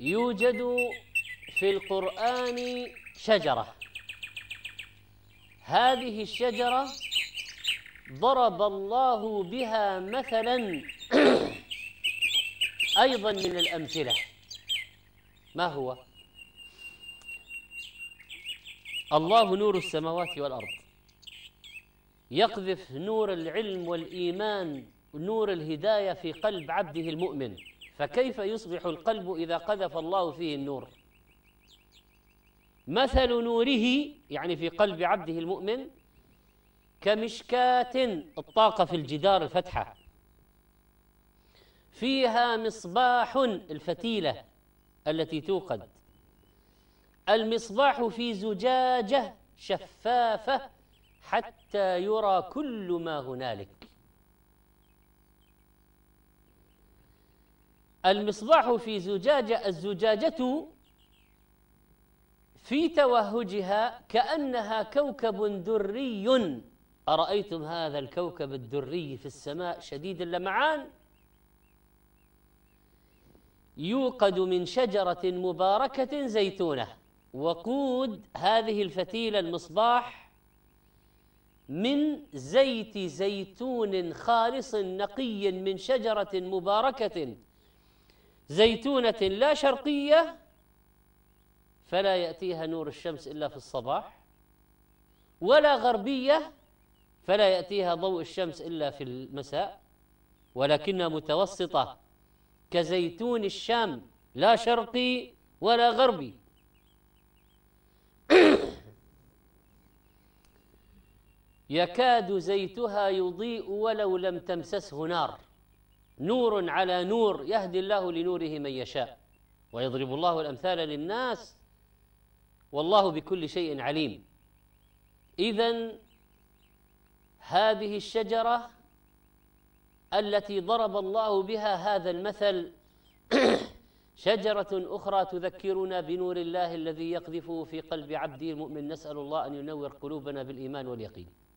يوجد في القرآن شجرة هذه الشجرة ضرب الله بها مثلا أيضا من الأمثلة ما هو؟ الله نور السماوات والأرض يقذف نور العلم والإيمان نور الهداية في قلب عبده المؤمن فكيف يصبح القلب إذا قذف الله فيه النور مثل نوره يعني في قلب عبده المؤمن كمشكاة الطاقة في الجدار الفتحة فيها مصباح الفتيلة التي توقد المصباح في زجاجة شفافة حتى يرى كل ما هنالك المصباح في زجاجة الزجاجة في توهجها كأنها كوكب دري أرأيتم هذا الكوكب الدري في السماء شديد اللمعان يوقد من شجرة مباركة زيتونة وقود هذه الفتيلة المصباح من زيت زيتون خالص نقي من شجرة مباركة زيتونة لا شرقية فلا يأتيها نور الشمس إلا في الصباح ولا غربية فلا يأتيها ضوء الشمس إلا في المساء ولكنها متوسطة كزيتون الشام لا شرقي ولا غربي يكاد زيتها يضيء ولو لم تمسسه نار نور على نور يهدي الله لنوره من يشاء ويضرب الله الامثال للناس والله بكل شيء عليم اذا هذه الشجره التي ضرب الله بها هذا المثل شجرة أخرى تذكرنا بنور الله الذي يقذفه في قلب عبده المؤمن نسأل الله أن ينور قلوبنا بالإيمان واليقين